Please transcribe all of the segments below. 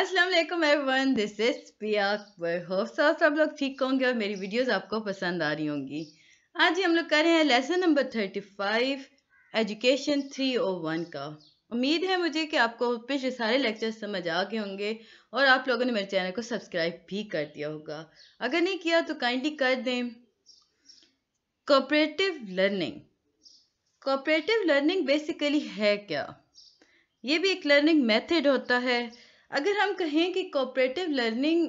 अस्सलाम वालेकुम everyone this is पिया वर होप सो सब लोग ठीक होंगे और मेरी वीडियोस आपको पसंद आ रही होंगी आज ही हम लोग कर रहे हैं lesson number thirty five education three o one का उम्मीद है मुझे कि आपको पिछले सारे लेक्चर समझ आ गए होंगे और आप लोगों ने मेरे चैनल को सब्सक्राइब भी कर दिया होगा अगर नहीं किया तो काइंडली कर दें cooperative learning cooperative learning basically है क्या ये भी एक लर्निंग मेथड होता है अगर हम कहें कि कोऑपरेटिव लर्निंग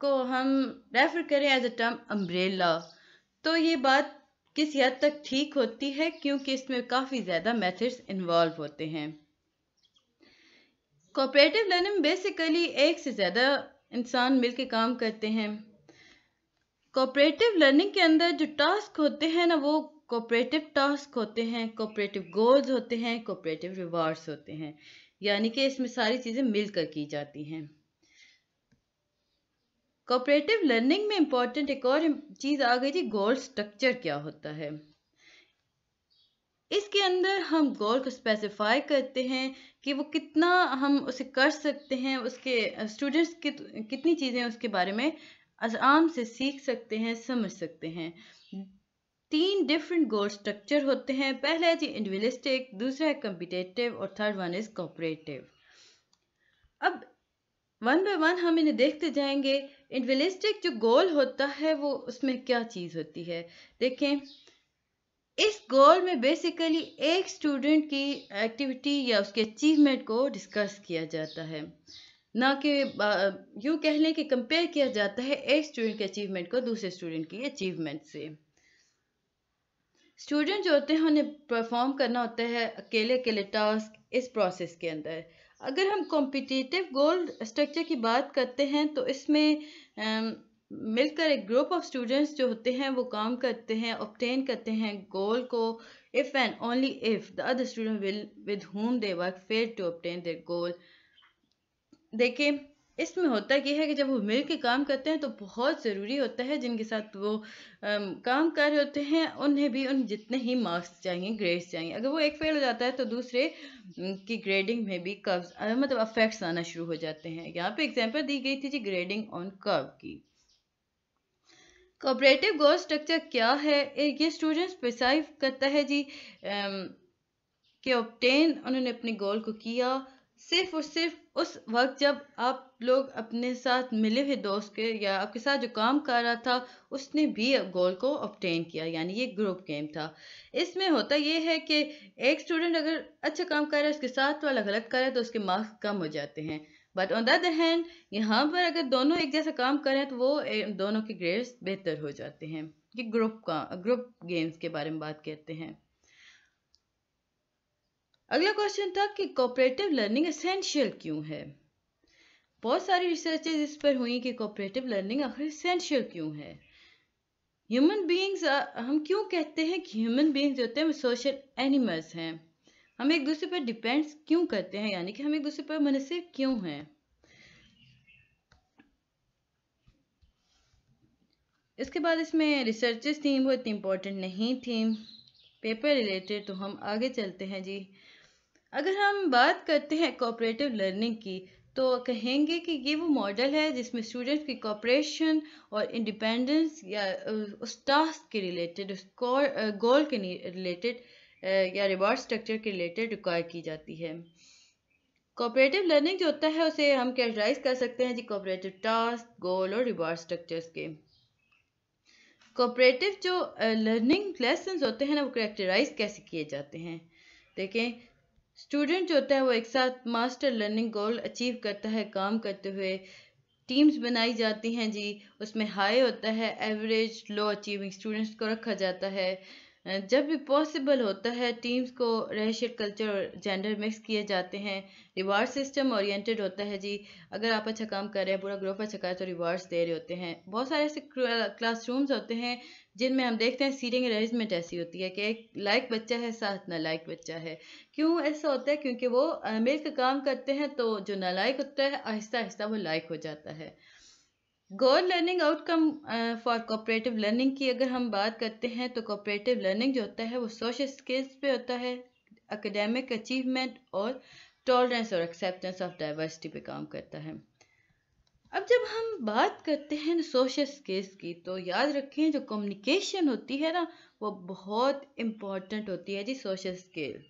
को हम रेफर करें एज अ टर्म अम्ब्रेला तो ये बात किस हद तक ठीक होती है क्योंकि इसमें काफ़ी ज़्यादा मेथड्स इन्वॉल्व होते हैं कोऑपरेटिव लर्निंग बेसिकली एक से ज़्यादा इंसान मिलके काम करते हैं कोऑपरेटिव लर्निंग के अंदर जो टास्क होते हैं ना वो कोऑपरेटिव टास्क होते हैं कोऑपरेटिव गोल्स होते हैं कोऑपरेटिव रिवार्ड्स होते हैं यानी कि इसमें सारी चीज़ें मिलकर की जाती हैं कोऑपरेटिव लर्निंग में इम्पॉर्टेंट एक और चीज़ आ गई थी गोल स्ट्रक्चर क्या होता है इसके अंदर हम गोल को स्पेसिफाई करते हैं कि वो कितना हम उसे कर सकते हैं उसके स्टूडेंट्स कित, कितनी चीज़ें उसके बारे में आराम से सीख सकते हैं समझ सकते हैं तीन डिफरेंट गोल स्ट्रक्चर होते हैं पहला है इंडिविजुअलिस्टिक दूसरा है कम्पिटेटिव और थर्ड वन इज कॉपरेटिव अब वन बाय वन हम इन्हें देखते जाएंगे इंडिविजुअलिस्टिक जो गोल होता है वो उसमें क्या चीज़ होती है देखें इस गोल में बेसिकली एक स्टूडेंट की एक्टिविटी या उसके अचीवमेंट को डिस्कस किया जाता है ना कि यूँ कह लें कि कंपेयर किया जाता है एक स्टूडेंट के अचीवमेंट को दूसरे स्टूडेंट की अचीवमेंट से स्टूडेंट जो होते हैं उन्हें परफॉर्म करना होता है अकेले अकेले टास्क इस प्रोसेस के अंदर अगर हम कॉम्पिटिटिव गोल स्ट्रक्चर की बात करते हैं तो इसमें मिलकर एक ग्रुप ऑफ स्टूडेंट्स जो होते हैं वो काम करते हैं ऑप्टेन करते हैं गोल को if and only if the other student will with whom they work fail to obtain their goal देखिए इसमें होता यह है कि जब वो मिल के काम करते हैं तो बहुत ज़रूरी होता है जिनके साथ वो आम, काम कर रहे होते हैं उन्हें भी उन जितने ही मार्क्स चाहिए ग्रेड्स चाहिए अगर वो एक फेल हो जाता है तो दूसरे की ग्रेडिंग में भी कर्व मतलब अफेक्ट्स आना शुरू हो जाते हैं यहाँ पे एग्जाम्पल दी गई थी जी ग्रेडिंग ऑन कर्व की कोऑपरेटिव गोल स्ट्रक्चर क्या है ये स्टूडेंट्स प्रिसाइव करता है जी के ऑप्टेन उन्होंने अपने गोल को किया सिर्फ और सिर्फ उस वक्त जब आप लोग अपने साथ मिले हुए दोस्त के या आपके साथ जो काम कर रहा था उसने भी गोल को ऑप्टेन किया यानी ये ग्रुप गेम था इसमें होता ये है कि एक स्टूडेंट अगर अच्छा काम कर रहा है उसके साथ वाला तो गलत कर रहा है तो उसके मार्क्स कम हो जाते हैं but on the other hand यहाँ पर अगर दोनों एक जैसा काम करें तो वो दोनों के ग्रेड्स बेहतर हो जाते हैं ये ग्रुप का ग्रुप गेम्स के बारे में बात करते हैं अगला क्वेश्चन था कि कॉपरेटिव लर्निंग असेंशियल क्यों है बहुत सारी रिसर्चेज इस पर हुई कि कॉपरेटिव लर्निंग आखिर असेंशियल क्यों है ह्यूमन बीइंग्स हम क्यों कहते हैं कि ह्यूमन बीइंग्स जो होते हैं वो सोशल एनिमल्स हैं हम एक दूसरे पर डिपेंड्स क्यों करते हैं यानी कि हम एक दूसरे पर मुनसिब क्यों हैं इसके बाद इसमें रिसर्चेस थी वो इतनी इम्पोर्टेंट नहीं थी पेपर रिलेटेड तो हम आगे चलते हैं जी अगर हम बात करते हैं कोऑपरेटिव लर्निंग की तो कहेंगे कि ये वो मॉडल है जिसमें स्टूडेंट्स की कॉपरेशन और इंडिपेंडेंस या उस टास्क के रिलेटेड उस गोल के रिलेटेड या रिवॉर्ड स्ट्रक्चर के रिलेटेड रिक्वायर की जाती है कोऑपरेटिव लर्निंग जो होता है उसे हम कैटराइज कर सकते हैं जी कोऑपरेटिव टास्क गोल और रिवॉर्ड स्ट्रक्चर्स के कोऑपरेटिव जो लर्निंग लेसन होते हैं ना वो करेक्टराइज कैसे किए जाते हैं देखें स्टूडेंट जो होता है वो एक साथ मास्टर लर्निंग गोल अचीव करता है काम करते हुए टीम्स बनाई जाती हैं जी उसमें हाई होता है एवरेज लो अचीविंग स्टूडेंट्स को रखा जाता है जब भी पॉसिबल होता है टीम्स को रहशियत कल्चर और जेंडर मिक्स किए जाते हैं रिवार्ड सिस्टम ओरिएंटेड होता है जी अगर आप अच्छा काम कर रहे हैं पूरा ग्रुप अच्छा कर तो रिवार्ड्स दे रहे होते हैं बहुत सारे ऐसे क्लासरूम्स होते हैं जिनमें हम देखते हैं सीटिंग अरेंजमेंट ऐसी होती है कि एक लाइक बच्चा है साथ नालायक बच्चा है क्यों ऐसा होता है क्योंकि वो मिलकर काम करते हैं तो जो नालायक होता है आहिस्ता आहिस्ता वो लाइक हो जाता है goal learning outcome for cooperative learning की अगर हम बात करते हैं तो कोऑपरेटिव लर्निंग जो होता है वो सोशल स्किल्स पे होता है एकेडमिक अचीवमेंट और टॉलरेंस और एक्सेप्टेंस ऑफ डाइवर्सिटी पे काम करता है अब जब हम बात करते हैं सोशल स्किल्स की तो याद रखें जो कम्युनिकेशन होती है ना वो बहुत इम्पॉर्टेंट होती है जी सोशल स्किल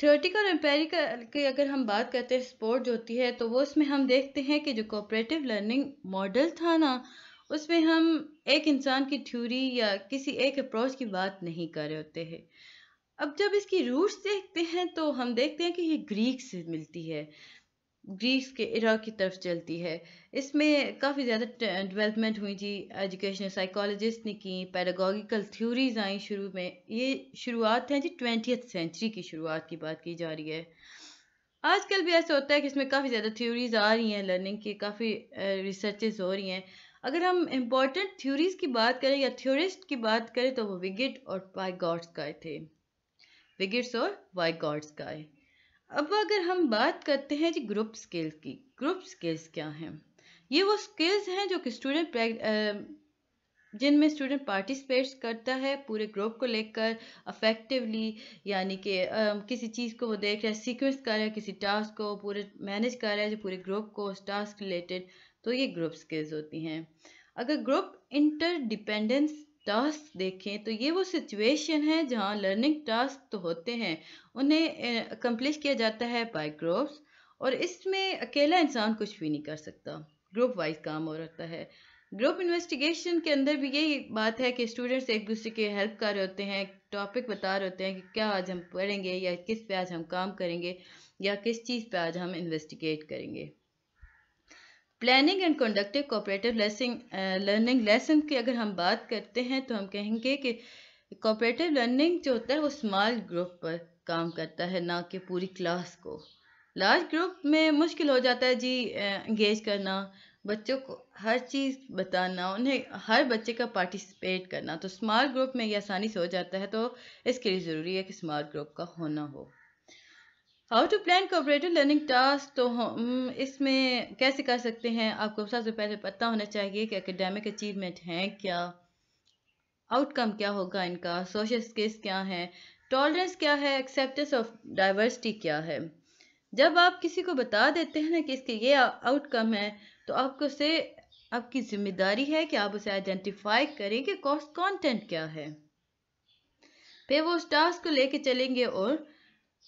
थ्योरेटिकल एम्पेरिकल की अगर हम बात करते हैं स्पोर्ट जो होती है तो वो उसमें हम देखते हैं कि जो कोऑपरेटिव लर्निंग मॉडल था ना उसमें हम एक इंसान की थ्योरी या किसी एक अप्रोच की बात नहीं कर रहे होते हैं अब जब इसकी रूट्स देखते हैं तो हम देखते हैं कि ये ग्रीक से मिलती है ग्रीस के इराक की तरफ चलती है इसमें काफ़ी ज़्यादा डेवलपमेंट हुई थी एजुकेशनल साइकोलॉजिस्ट ने की पैरागोगिकल थ्योरीज आई शुरू में ये शुरुआत है जी ट्वेंटियथ सेंचुरी की शुरुआत की बात की जा रही है आजकल भी ऐसा होता है कि इसमें काफ़ी ज़्यादा थ्योरीज आ रही हैं लर्निंग की काफ़ी रिसर्चेज हो रही हैं अगर हम इम्पॉर्टेंट थ्योरीज की बात करें या थ्योरिस्ट की बात करें तो वो विगिट और गॉड्स का थे विगिट्स और वाई गॉड्स का अब अगर हम बात करते हैं जी ग्रुप स्किल्स की ग्रुप स्किल्स क्या हैं ये वो स्किल्स हैं जो कि स्टूडेंट जिनमें स्टूडेंट पार्टिसिपेट्स करता है पूरे ग्रुप को लेकर अफेक्टिवली यानी कि किसी चीज़ को वो देख रहा है सीक्वेंस कर रहा है किसी टास्क को पूरे मैनेज कर रहा है जो पूरे ग्रुप को उस टास्क रिलेटेड तो ये ग्रुप स्किल्स होती हैं अगर ग्रुप इंटरडिपेंडेंस टास्क देखें तो ये वो सिचुएशन है जहाँ लर्निंग टास्क तो होते हैं उन्हें कम्प्लीट किया जाता है बाय ग्रुप्स और इसमें अकेला इंसान कुछ भी नहीं कर सकता ग्रुप वाइज काम हो रहता है ग्रुप इन्वेस्टिगेशन के अंदर भी यही बात है कि स्टूडेंट्स एक दूसरे के हेल्प कर रहे होते हैं टॉपिक बता रहे होते हैं कि क्या आज हम पढ़ेंगे या किस पे आज हम काम करेंगे या किस चीज़ पे आज हम इन्वेस्टिगेट करेंगे planning and conductive cooperative learning lesson की अगर हम बात करते हैं तो हम कहेंगे कि कोऑपरेटिव लर्निंग जो होता है वो स्मॉल ग्रुप पर काम करता है ना कि पूरी क्लास को लार्ज ग्रुप में मुश्किल हो जाता है जी इंगेज uh, करना बच्चों को हर चीज़ बताना उन्हें हर बच्चे का पार्टिसिपेट करना तो स्मॉल ग्रुप में ये आसानी से हो जाता है तो इसके लिए ज़रूरी है कि स्मॉल ग्रुप का होना हो how to plan cooperative learning task तो हम हम्म, इसमें कैसे कर सकते हैं आपको सबसे पहले पता होना चाहिए कि एकेडमिक अचीवमेंट हैं क्या आउटकम क्या होगा इनका सोशल स्किल्स क्या हैं टॉलरेंस क्या है एक्सेप्टेंस ऑफ डाइवर्सिटी क्या है जब आप किसी को बता देते हैं ना कि इसके ये आउटकम है तो आपको से आपकी जिम्मेदारी है कि आप उसे आइडेंटिफाई करें कि कॉस्ट कंटेंट क्या है फिर वो उस टास्क को लेके चलेंगे और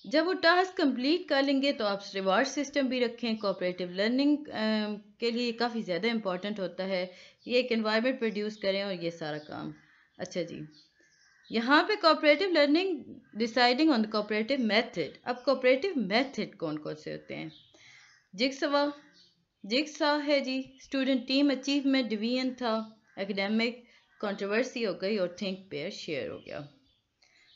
जब वो टास्क कंप्लीट कर लेंगे तो आप रिवार्ड सिस्टम भी रखें कोऑपरेटिव लर्निंग के लिए काफ़ी ज़्यादा इम्पॉर्टेंट होता है ये एक इन्वायरमेंट प्रोड्यूस करें और ये सारा काम अच्छा जी यहाँ पे cooperative learning deciding on the cooperative method अब कोऑपरेटिव मेथड कौन कौन से होते हैं जिक्सवा जिक्सा है जी स्टूडेंट टीम अचीवमेंट डिवीजन था एकेडमिक कंट्रोवर्सी हो गई और थिंक पेयर शेयर हो गया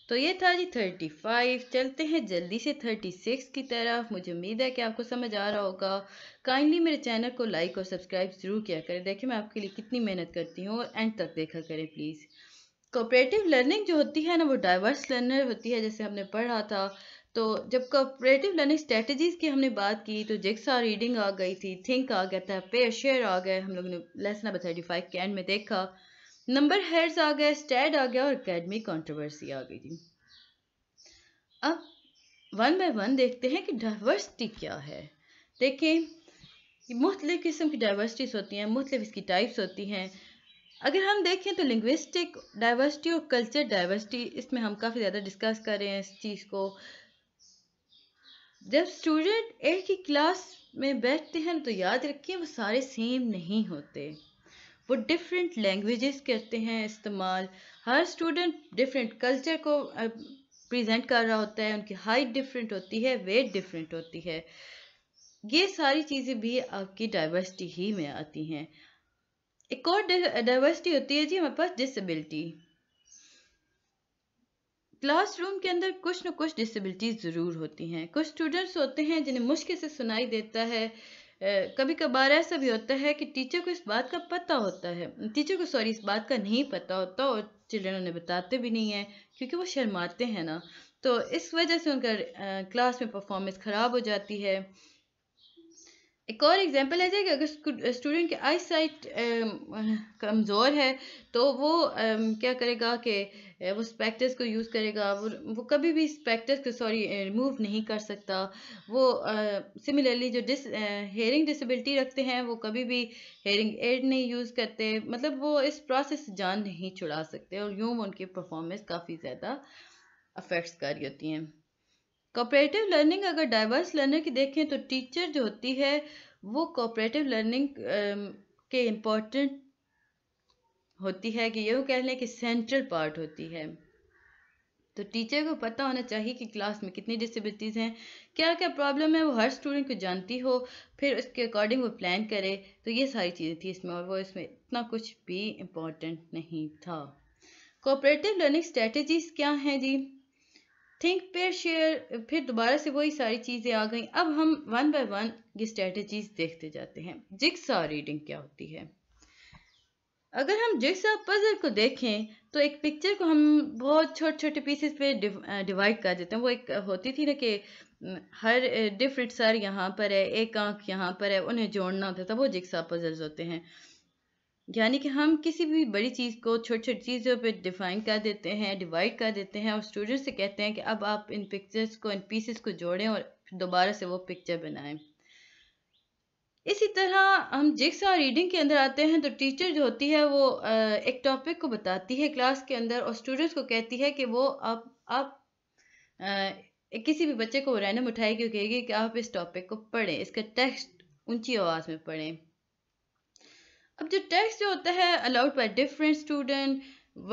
तो ये था जी थर्टी फाइव चलते हैं जल्दी से थर्टी सिक्स की तरफ मुझे उम्मीद है कि आपको समझ आ रहा होगा काइंडली मेरे चैनल को लाइक और सब्सक्राइब ज़रूर किया करें देखिए मैं आपके लिए कितनी मेहनत करती हूँ और एंड तक देखा करें प्लीज़ कोऑपरेटिव लर्निंग जो होती है ना वो डाइवर्स लर्नर होती है जैसे हमने पढ़ा था तो जब कोऑपरेटिव लर्निंग स्ट्रेटजीज़ की हमने बात की तो जिक्सा रीडिंग आ गई थी थिंक आ गया था पेयर शेयर आ गए हम लोगों ने लेसन नंबर थर्टी फाइव के एंड में देखा नंबर हेड्स आ गए स्टैड आ गया और अकेडमी कंट्रोवर्सी आ गई थी अब वन बाय वन देखते हैं कि डाइवर्सिटी क्या है देखें मुख्तलिफ किस्म की डाइवर्सिटीज़ होती हैं मुख्तलिफ इसकी टाइप्स होती हैं अगर हम देखें तो लिंग्विस्टिक डाइवर्सिटी और कल्चर डाइवर्सिटी इसमें हम काफ़ी ज़्यादा डिस्कस कर रहे हैं इस चीज़ को जब स्टूडेंट एक ही क्लास में बैठते हैं तो याद रखिए वो सारे सेम नहीं होते वो डिफरेंट लैंग्वेजेस करते हैं इस्तेमाल हर स्टूडेंट डिफरेंट कल्चर को प्रेजेंट कर रहा होता है उनकी हाइट डिफरेंट होती है वेट डिफरेंट होती है ये सारी चीज़ें भी आपकी डाइवर्सिटी ही में आती हैं एक और डाइवर्सिटी होती है जी हमारे पास डिसबिलिटी क्लासरूम के अंदर कुछ न कुछ डिसबिलिटी ज़रूर होती हैं कुछ स्टूडेंट्स होते हैं जिन्हें मुश्किल से सुनाई देता है कभी कभार ऐसा भी होता है कि टीचर को इस बात का पता होता है टीचर को सॉरी इस बात का नहीं पता होता और चिल्ड्रन उन्हें बताते भी नहीं हैं क्योंकि वो शर्माते हैं ना तो इस वजह से उनका क्लास में परफॉर्मेंस ख़राब हो जाती है एक और एग्जांपल है कि अगर स्टूडेंट की आई साइट कमज़ोर है तो वो क्या करेगा कि है वो स्पेक्टर्स को यूज़ करेगा वो वो कभी भी स्पेक्टर्स को सॉरी रिमूव नहीं कर सकता वो सिमिलरली uh, जो डिस हेयरिंग डिसेबिलिटी रखते हैं वो कभी भी हेयरिंग एड नहीं यूज़ करते मतलब वो इस प्रोसेस जान नहीं छुड़ा सकते और यूँ उनकी परफॉर्मेंस काफ़ी ज़्यादा अफेक्ट्स कर रही होती हैं कोपरेटिव लर्निंग अगर डाइवर्स लर्नर की देखें तो टीचर जो होती है वो कोपरेटिव लर्निंग के इम्पोर्टेंट होती है कि यूँ कह लें कि सेंट्रल पार्ट होती है तो टीचर को पता होना चाहिए कि क्लास में कितनी डिसेबिलिटीज़ हैं क्या क्या प्रॉब्लम है वो हर स्टूडेंट को जानती हो फिर उसके अकॉर्डिंग वो प्लान करे तो ये सारी चीज़ें थी इसमें और वो इसमें इतना कुछ भी इम्पोर्टेंट नहीं था कोऑपरेटिव लर्निंग स्ट्रेटजीज क्या हैं जी थिंक पेयर शेयर फिर दोबारा से वही सारी चीज़ें आ गई अब हम वन बाय वन ये स्ट्रेटजीज देखते जाते हैं जिक्सा रीडिंग क्या होती है अगर हम जिक्सा पजल को देखें तो एक पिक्चर को हम बहुत छोटे छोटे पीसेस पे डिवाइड कर देते हैं वो एक होती थी ना कि हर डिफरेंट सर यहाँ पर है एक आंख यहाँ पर है उन्हें जोड़ना होता था वो जिक्सा पजल्स होते हैं यानी कि हम किसी भी बड़ी चीज़ को छोटी छोटी चीज़ों पे डिफाइन कर देते हैं डिवाइड कर देते हैं और स्टूडेंट से कहते हैं कि अब आप इन पिक्चर्स को इन पीसेस को जोड़ें और दोबारा से वो पिक्चर बनाएं इसी तरह हम और रीडिंग के अंदर आते हैं तो टीचर जो होती है वो एक टॉपिक को बताती है क्लास के अंदर और स्टूडेंट्स को कहती है कि वो आप आप किसी भी बच्चे को रैनम उठाएगी और कहेगी कि आप इस टॉपिक को पढ़ें इसका टेक्स्ट ऊंची आवाज़ में पढ़ें अब जो टेक्स्ट जो होता है allowed by different student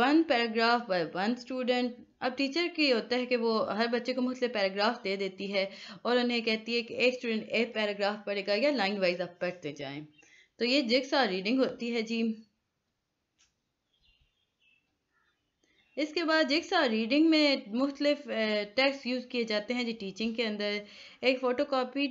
one paragraph by one student अब टीचर की होता है कि वो हर बच्चे को मुख्तलि पैराग्राफ दे देती है और उन्हें कहती है कि एक स्टूडेंट एक पैराग्राफ पढ़ेगा या लाइन वाइज आप पढ़ते जाएं तो ये जिक्सा रीडिंग होती है जी इसके बाद जिक्सा रीडिंग में मुख्तलिफ टेक्स्ट यूज़ किए जाते हैं जी टीचिंग के अंदर एक फ़ोटो कापी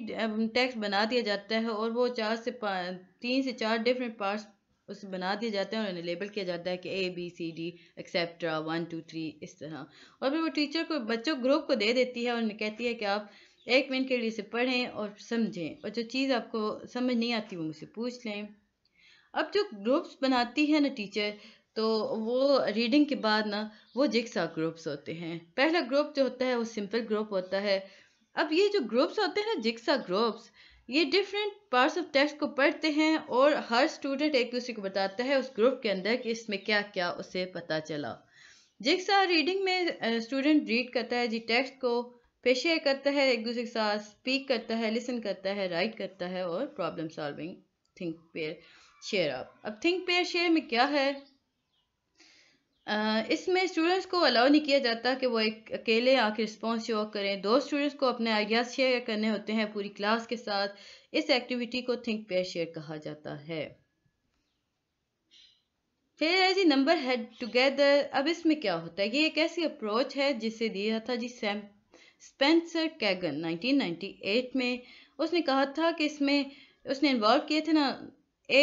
टैक्स बना दिया जाता है और वो चार से तीन से चार डिफरेंट पार्ट्स उसमें बना दिए जाते हैं और उन्हें लेबल किया जाता है कि A B C D etcetera one two three इस तरह और फिर वो टीचर को बच्चों ग्रुप को दे देती है और उन्हें कहती है कि आप एक मिनट के लिए इसे पढ़ें और समझें और जो चीज़ आपको समझ नहीं आती वो मुझसे पूछ लें अब जो ग्रुप्स बनाती है ना टीचर तो वो रीडिंग के बाद ना वो जिक्सा ग्रुप्स होते हैं पहला ग्रुप जो होता है वो सिंपल ग्रुप होता है अब ये जो ग्रुप्स होते हैं ना जिक्सा ग्रुप्स ये डिफरेंट पार्ट्स ऑफ टेक्स्ट को पढ़ते हैं और हर स्टूडेंट एक दूसरे को बताता है उस ग्रुप के अंदर कि इसमें क्या क्या उसे पता चला जिस रीडिंग में स्टूडेंट रीड करता है जी टेक्स्ट को पेशे शेयर करता है एक दूसरे के साथ स्पीक करता है लिसन करता है राइट करता है और problem solving think pair share आप अब थिंक पेयर शेयर में क्या है इसमें स्टूडेंट्स को अलाउ नहीं किया जाता कि वो एक अकेले आके रिस्पॉन्स शो करें दो स्टूडेंट्स को अपने आइडियाज़ शेयर करने होते हैं पूरी क्लास के साथ इस एक्टिविटी को थिंक पेयर शेयर कहा जाता है फिर है जी नंबर हेड टुगेदर अब इसमें क्या होता है ये एक ऐसी अप्रोच है जिसे दिया था जी सैम स्पेंसर कैगन 1998 में उसने कहा था कि इसमें उसने इन्वॉल्व किए थे ना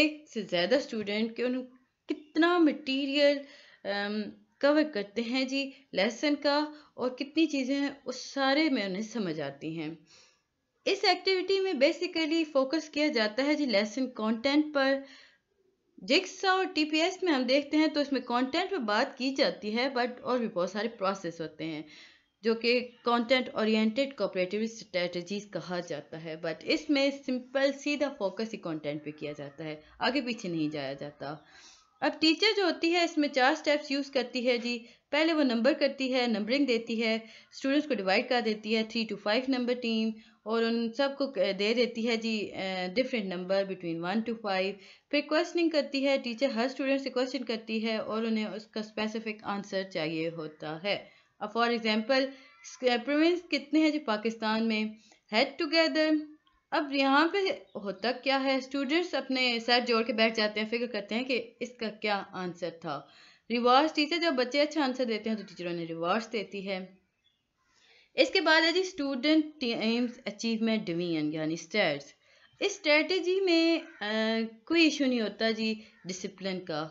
एक से ज़्यादा स्टूडेंट के उन्हें कितना मटेरियल कवर करते हैं जी लेसन का और कितनी चीज़ें हैं उस सारे में उन्हें समझ आती हैं इस एक्टिविटी में बेसिकली फोकस किया जाता है जी लेसन कंटेंट पर जिक्स और टीपीएस में हम देखते हैं तो इसमें कंटेंट पर बात की जाती है बट और भी बहुत सारे प्रोसेस होते हैं जो कि कंटेंट ओरिएंटेड कोऑपरेटिव स्ट्रेटजीज कहा जाता है बट इसमें सिंपल सीधा फोकस ही कंटेंट पे किया जाता है आगे पीछे नहीं जाया जाता अब टीचर जो होती है इसमें चार स्टेप्स यूज़ करती है जी पहले वो नंबर करती है नंबरिंग देती है स्टूडेंट्स को डिवाइड कर देती है three to five number team और उन सबको दे देती है जी different number between one to five फिर क्वेश्चनिंग करती है टीचर हर स्टूडेंट से क्वेश्चन करती है और उन्हें उसका स्पेसिफिक आंसर चाहिए होता है अब फॉर एग्ज़ाम्पल प्रोविंस कितने हैं जी पाकिस्तान में हेड टुगेदर अब यहाँ पे होता क्या है स्टूडेंट्स अपने सर जोड़ के बैठ जाते हैं फिक्र करते हैं कि इसका क्या आंसर था रिवार्स टीचर जब बच्चे अच्छा आंसर देते हैं तो टीचर उन्हें रिवार्स देती है इसके बाद है जी स्टूडेंट टीम्स अचीवमेंट डिवीजन यानी स्टेट्स इस स्ट्रेटजी में आ, कोई इशू नहीं होता जी डिसिप्लिन का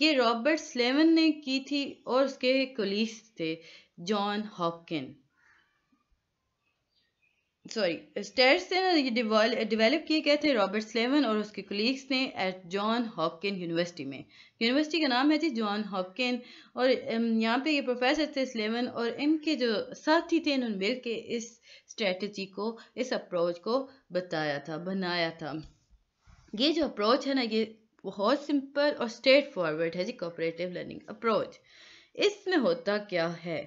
ये रॉबर्ट स्लेवन ने की थी और उसके कोलीग्स थे जॉन हॉपकिन सॉरी स्टेट्स ने ना ये डेवलप किए गए थे रॉबर्ट स्लेवन और उसके कोलीग्स ने एट जॉन हॉपकिन यूनिवर्सिटी में यूनिवर्सिटी का नाम है जी जॉन हॉपकिन और um, यहाँ पे ये प्रोफेसर थे स्लेवन और इनके जो साथी थे इन्होंने मिल के इस स्ट्रेटजी को इस अप्रोच को बताया था बनाया था ये जो अप्रोच है ना ये बहुत सिंपल और स्ट्रेट फॉरवर्ड है जी कोऑपरेटिव लर्निंग अप्रोच इसमें होता क्या है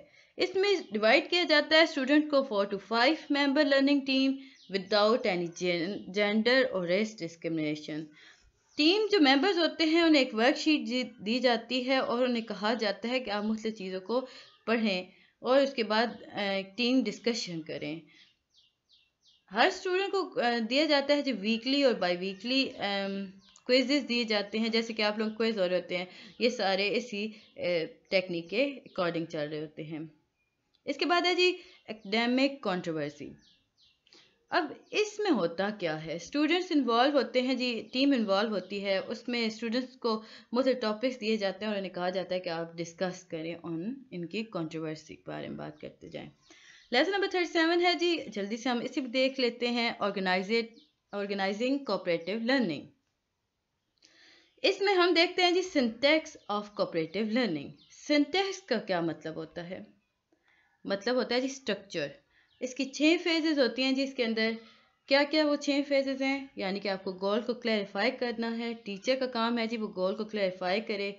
इसमें डिवाइड किया जाता है स्टूडेंट को four to five member learning team without any gender और रेस डिस्क्रिमिनेशन टीम जो मेंबर्स होते हैं उन्हें एक वर्कशीट दी जाती है और उन्हें कहा जाता है कि आप मुख्य चीज़ों को पढ़ें और उसके बाद टीम डिस्कशन करें हर स्टूडेंट को दिया जाता है जो वीकली और बाई वीकली क्विजेस दिए जाते हैं जैसे कि आप लोग क्विज हो रहे होते हैं ये सारे इसी टेक्निक के अकॉर्डिंग चल रहे होते हैं इसके बाद है जी एकेडमिक कंट्रोवर्सी अब इसमें होता क्या है स्टूडेंट्स इन्वॉल्व होते हैं जी टीम इन्वॉल्व होती है उसमें स्टूडेंट्स को बहुत से टॉपिक्स दिए जाते हैं और उन्हें कहा जाता है कि आप डिस्कस करें उन इनकी कंट्रोवर्सी के बारे में बात करते जाएं लेसन नंबर थर्टी सेवन है जी जल्दी से हम इसी भी देख लेते हैं ऑर्गेनाइजेड ऑर्गेनाइजिंग कोऑपरेटिव लर्निंग इसमें हम देखते हैं जी syntax of cooperative learning syntax का क्या मतलब होता है मतलब होता है जी स्ट्रक्चर इसकी छः फेजेज़ होती हैं जी इसके अंदर क्या क्या वो छः फेजेस हैं यानी कि आपको गोल को क्लैरिफाई करना है टीचर का काम है जी वो गोल को क्लैरिफाई करे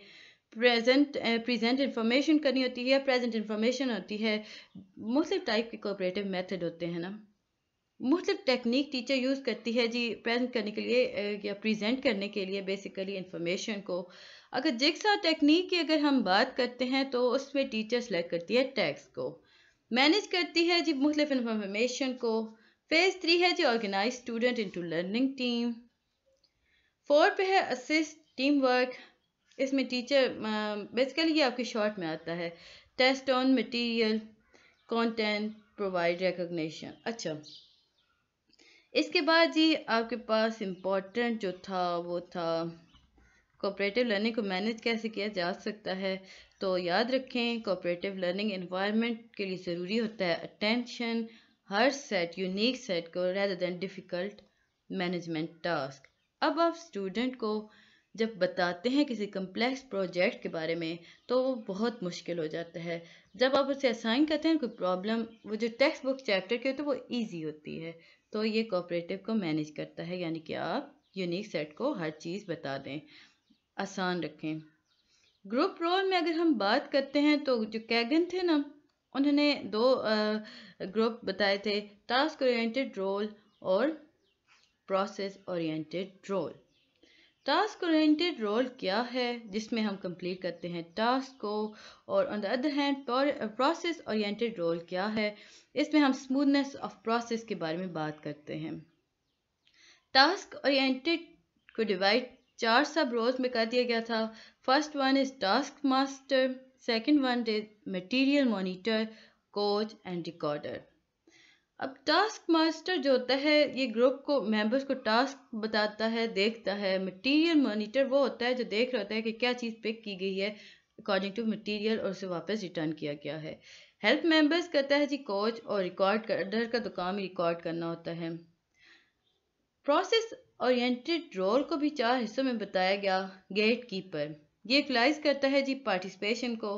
प्रेजेंट प्रेजेंट इन्फॉर्मेशन करनी होती है प्रेजेंट इन्फॉर्मेशन होती है मुख्तु टाइप के कोऑपरेटिव मेथड होते हैं ना मुख्तु टेक्निक टीचर यूज़ करती है जी प्रेजेंट करने के लिए या प्रेजेंट करने के लिए बेसिकली इंफॉर्मेशन को अगर जिक्सा टेक्निक की अगर हम बात करते हैं तो उसमें टीचर सेलेक्ट करती है टैक्स को मैनेज करती है जी मुख्तफ इंफॉर्मेशन को फेज थ्री है जी organize student into learning team four पे है असिस्ट टीम वर्क इसमें टीचर बेसिकली ये आपके शॉर्ट में आता है test on material content provide recognition अच्छा इसके बाद जी आपके पास इम्पोर्टेंट जो था वो था कोऑपरेटिव लर्निंग को मैनेज कैसे किया जा सकता है तो याद रखें कोऑपरेटिव लर्निंग एनवायरनमेंट के लिए ज़रूरी होता है अटेंशन हर सेट यूनिक सेट को rather than difficult management task अब आप स्टूडेंट को जब बताते हैं किसी कम्प्लेक्स प्रोजेक्ट के बारे में तो वो बहुत मुश्किल हो जाता है जब आप उसे असाइन करते हैं कोई प्रॉब्लम वो जो टेक्स्ट बुक चैप्टर के होती है वो ईजी होती है तो ये कोऑपरेटिव को मैनेज करता है यानी कि आप यूनिक सेट को हर चीज़ बता दें आसान रखें ग्रुप रोल में अगर हम बात करते हैं तो जो कैगन थे ना उन्होंने दो ग्रुप बताए थे टास्क ओरिएंटेड रोल और process oriented role task oriented role क्या है जिसमें हम कंप्लीट करते हैं टास्क को और on the other hand process oriented role क्या है इसमें हम स्मूथनेस ऑफ प्रोसेस के बारे में बात करते हैं टास्क ओरिएंटेड को डिवाइड चार सब रोज में कर दिया गया था first one is task master second one is material monitor coach and recorder अब टास्क मास्टर जो होता है ये ग्रुप को मेंबर्स को टास्क बताता है देखता है मटेरियल मॉनिटर वो होता है जो देख रहा होता है कि क्या चीज़ पिक की गई है अकॉर्डिंग टू मटेरियल और उसे वापस रिटर्न किया गया है हेल्प मेंबर्स करता है जी कोच और रिकॉर्ड कर डर का तो काम ही रिकॉर्ड करना होता है प्रोसेस और एंट्री ड्रोर को भी चार हिस्सों में बताया गया गेट कीपर ये यूटिलाइज करता है जी पार्टिसिपेशन को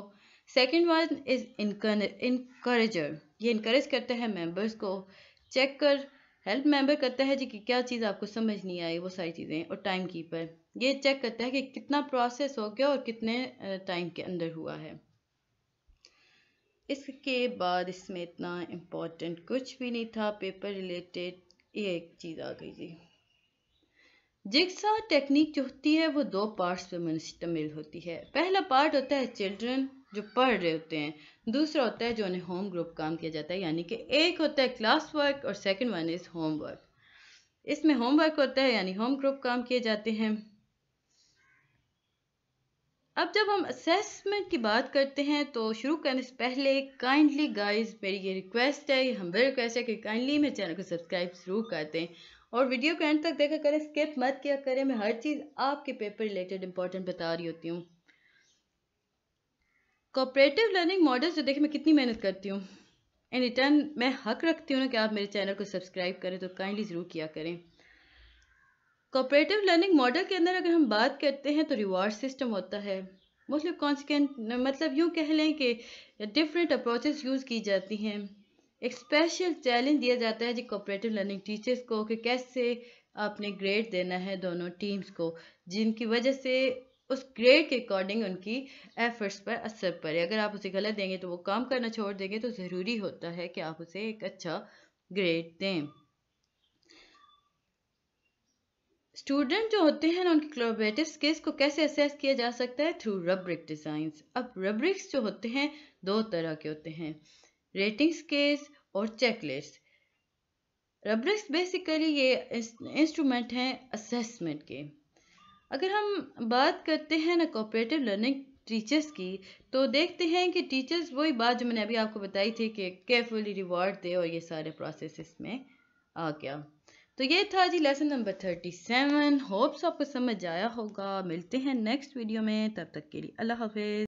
सेकेंड वन इज इनकरेजर ये इनक्रेज करता है मेंबर्स को चेक कर हेल्प मेंबर करता है जी कि क्या चीज़ आपको समझ नहीं आई वो सारी चीज़ें और टाइम कीपर ये चेक करता है कि कितना प्रोसेस हो गया और कितने टाइम के अंदर हुआ है इसके बाद इसमें इतना इम्पोर्टेंट कुछ भी नहीं था पेपर रिलेटेड ये एक चीज़ आ गई जी जिक्सा टेक्निक जो होती है वो दो पार्ट्स पे मुश्तमिल होती है पहला पार्ट होता है चिल्ड्रन जो पढ़ रहे होते हैं दूसरा होता है जो उन्हें होम ग्रुप काम किया जाता है यानी कि एक होता है क्लास वर्क और सेकेंड वन इज़ होमवर्क इसमें होमवर्क होता है यानी होम ग्रुप काम किए जाते हैं अब जब हम असेसमेंट की बात करते हैं तो शुरू करने से पहले काइंडली गाइस मेरी ये रिक्वेस्ट है ये हम रिक्वेस्ट है कि काइंडली मेरे चैनल को सब्सक्राइब जरूर कर हैं और वीडियो के एंड तक देखा करें स्किप मत किया करें मैं हर चीज़ आपके पेपर रिलेटेड इंपॉर्टेंट बता रही होती हूँ कॉपरेटिव लर्निंग मॉडल्स जो देखें मैं कितनी मेहनत करती हूँ इन रिटर्न मैं हक रखती हूँ ना कि आप मेरे चैनल को सब्सक्राइब करें तो काइंडली ज़रूर किया करें कॉपरेटिव लर्निंग मॉडल के अंदर अगर हम बात करते हैं तो रिवॉर्ड सिस्टम होता है मोस्टली कॉन्सिक्वेंट मतलब यूँ कह लें कि डिफरेंट अप्रोचेस यूज़ की जाती हैं एक स्पेशल चैलेंज दिया जाता है जी कोऑपरेटिव लर्निंग टीचर्स को कि कैसे आपने ग्रेड देना है दोनों टीम्स को जिनकी वजह से उस ग्रेड के अकॉर्डिंग उनकी एफर्ट्स पर असर पड़े अगर आप उसे गलत देंगे तो वो काम करना छोड़ देंगे तो ज़रूरी होता है कि आप उसे एक अच्छा ग्रेड दें स्टूडेंट जो होते हैं ना उनकी क्लोबेटिव स्किल्स को कैसे असेस किया जा सकता है थ्रू रब्रिक डिज़ाइंस अब रब्रिक्स जो होते हैं दो तरह के होते हैं रेटिंग स्केल्स और चेकलिस्ट रबरिक्स बेसिकली ये इंस्ट्रूमेंट हैं असेसमेंट के अगर हम बात करते हैं ना कोऑपरेटिव लर्निंग टीचर्स की तो देखते हैं कि टीचर्स वही बात जो मैंने अभी आपको बताई थी कि केयरफुली रिवॉर्ड दे और ये सारे प्रोसेस में आ गया तो ये था जी lesson number thirty seven hopes आपको समझ आया होगा मिलते हैं नेक्स्ट वीडियो में तब तक के लिए अल्लाह हाफिज़